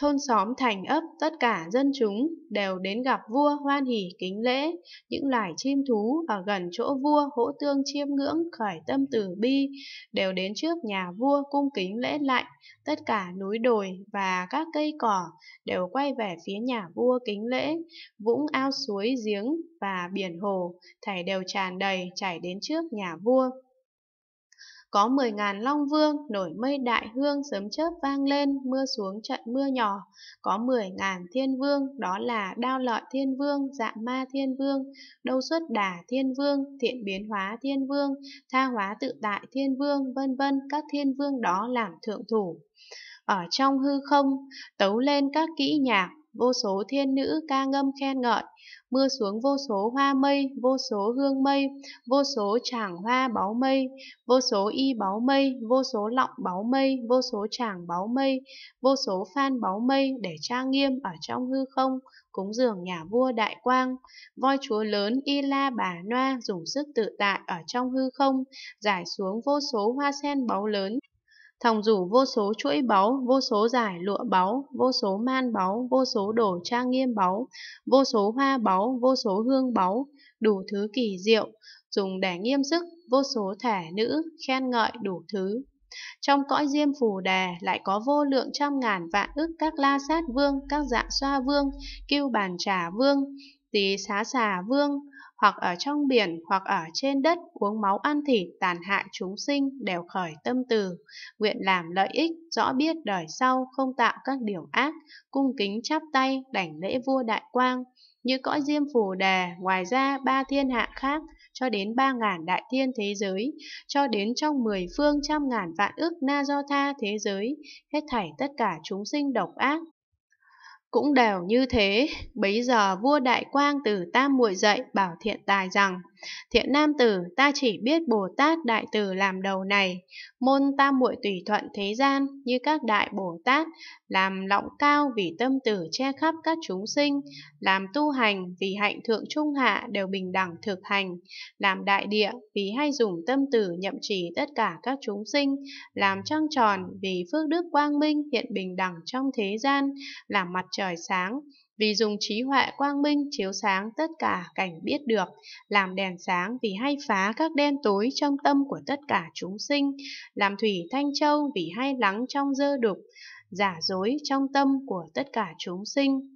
Thôn xóm thành ấp tất cả dân chúng đều đến gặp vua hoan hỉ kính lễ, những loài chim thú ở gần chỗ vua hỗ tương chiêm ngưỡng khởi tâm từ bi, đều đến trước nhà vua cung kính lễ lạnh, tất cả núi đồi và các cây cỏ đều quay về phía nhà vua kính lễ, vũng ao suối giếng và biển hồ, thảy đều tràn đầy chảy đến trước nhà vua. Có 10.000 long vương, nổi mây đại hương sớm chớp vang lên, mưa xuống trận mưa nhỏ. Có 10.000 thiên vương, đó là đao lợi thiên vương, dạ ma thiên vương, đâu xuất đà thiên vương, thiện biến hóa thiên vương, tha hóa tự tại thiên vương, vân vân các thiên vương đó làm thượng thủ. Ở trong hư không, tấu lên các kỹ nhạc, vô số thiên nữ ca ngâm khen ngợi, mưa xuống vô số hoa mây, vô số hương mây, vô số tràng hoa báu mây, vô số y báu mây, vô số lọng báu mây, vô số tràng báu mây, vô số phan báu mây để trang nghiêm ở trong hư không, cúng dường nhà vua đại quang. Voi chúa lớn Y La Bà Noa dùng sức tự tại ở trong hư không, giải xuống vô số hoa sen báu lớn, thòng rủ vô số chuỗi báu, vô số giải lụa báu, vô số man báu, vô số đồ trang nghiêm báu, vô số hoa báu, vô số hương báu, đủ thứ kỳ diệu, dùng để nghiêm sức, vô số thẻ nữ, khen ngợi đủ thứ. Trong cõi diêm phù đà lại có vô lượng trăm ngàn vạn ức các la sát vương, các dạng xoa vương, kiêu bàn trà vương, tỳ xá xà vương, hoặc ở trong biển, hoặc ở trên đất, uống máu ăn thịt, tàn hại chúng sinh, đều khởi tâm từ, nguyện làm lợi ích, rõ biết đời sau, không tạo các điều ác, cung kính chắp tay, đảnh lễ vua đại quang, như cõi diêm phù đề, ngoài ra ba thiên hạ khác, cho đến ba ngàn đại thiên thế giới, cho đến trong mười phương trăm ngàn vạn ức na do tha thế giới, hết thảy tất cả chúng sinh độc ác, cũng đều như thế. Bấy giờ vua Đại Quang từ Tam Muội dậy bảo thiện tài rằng, thiện nam tử ta chỉ biết Bồ Tát Đại Từ làm đầu này, môn Tam Muội tùy thuận thế gian như các Đại Bồ Tát, làm lọng cao vì tâm tử che khắp các chúng sinh, làm tu hành vì hạnh thượng trung hạ đều bình đẳng thực hành, làm đại địa vì hay dùng tâm tử nhậm trì tất cả các chúng sinh, làm trăng tròn vì phước đức quang minh hiện bình đẳng trong thế gian, làm mặt trời trời sáng, vì dùng trí huệ quang minh chiếu sáng tất cả cảnh biết được, làm đèn sáng vì hay phá các đen tối trong tâm của tất cả chúng sinh, làm thủy thanh châu vì hay lắng trong dơ đục, giả dối trong tâm của tất cả chúng sinh